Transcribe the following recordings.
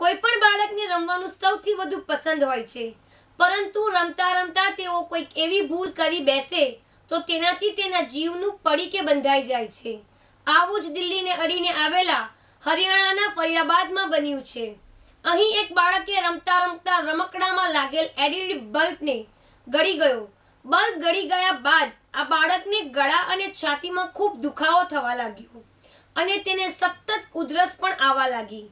કોઈ પણ બાળકને રમવાનું સૌથી વધુ પસંદ હોય છે પરંતુ રમતા રમતા તેઓ કોઈક એવી ભૂલ કરી બેસે તો તેનાથી તેના જીવનું પડી કે બંધાઈ જાય છે આવું જ દિલ્હીને અડીને આવેલા હરિયાણાના ફરિયાબાદમાં બન્યું છે અહીં એક બાળકે રમતા રમતા રમકડામાં લાગેલ એડિડ બલ્બને ગળી ગયો બલ્બ ગળી ગયા બાદ આ બાળકને ગળા અને છાતીમાં ખૂબ દુખાવો થવા લાગ્યો અને તેને સતત ઉધરસ પણ આવવા લાગી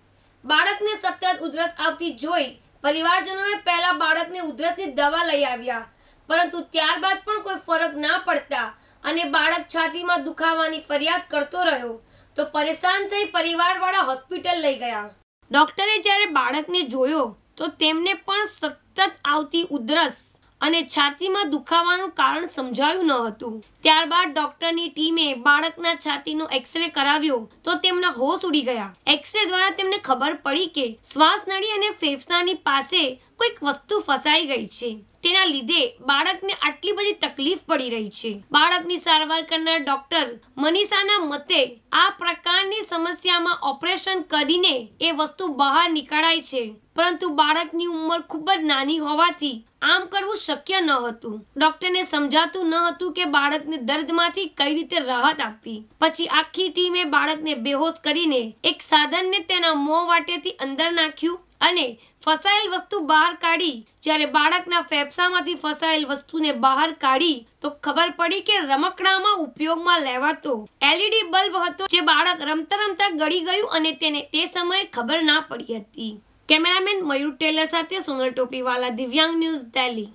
બાળકને સતત ઉધરસ આવતી જોઈ પરિવારજનોએ પહેલા બાળકને ઉધરસની દવા લઈ આવ્યા પરંતુ ત્યારબાદ પણ કોઈ ફરક ના પડતા અને બાળક છાતીમાં દુખાવાની ફરિયાદ કરતો રહ્યો તો પરેશાન થઈ પરિવારવાળા હોસ્પિટલ લઈ ગયા ડોક્ટરે જ્યારે બાળકને જોયો તો તેમને પણ સતત આવતી ઉધરસ અને છાતીમાં દુખાવાનું કારણ સમજાયું ન હતું ત્યારબાદ ડોક્ટરની ટીમે બાળકના છાતીનો એક્સરે કરાવ્યો તો તેમના હોશ ઉડી ગયા એક્સરે દ્વારા તેમને ખબર પડી કે શ્વાસનળી અને ફેફસાની પાસે કોઈક વસ્તુ ફસાઈ ગઈ છે તેના લીધે બાળકને આટલી બધી તકલીફ પડી રહી છે બાળકની સારવાર કરનાર ડોક્ટર મનીષાના મતે આ પ્રકારની સમસ્યામાં ઓપરેશન કરીને એ વસ્તુ બહાર નીકળાય છે પરંતુ બાળકની ઉંમર ખૂબ જ નાની હોવાથી આમ કરવું શક્ય ન હતું ડોક્ટરને સમજાતું ન હતું કે બાળકને દર્દમાંથી કઈ રીતે રાહત આપવી પછી આખી ટીમે બાળકને બેહોશ કરીને એક સાધનને તેના મોં વાટેથી અંદર નાખ્યું અને ફસાયેલ વસ્તુ બહાર કાઢી જ્યારે બાળકના ફેફસામાંથી ફસાયેલ વસ્તુને બહાર કાઢી તો ખબર પડી કે રમકડામાં ઉપયોગમાં લેવાતો એલઈડી બલ્બ હતો જે બાળક રમતા રમતા ગળી ગયું અને તેને તે સમયે ખબર ના પડી હતી કેમેરામેન મયુર ટેલર સાથે સોનલ ટોપીવાલા દિવ્યાંગ ન્યૂઝ દિલ્હી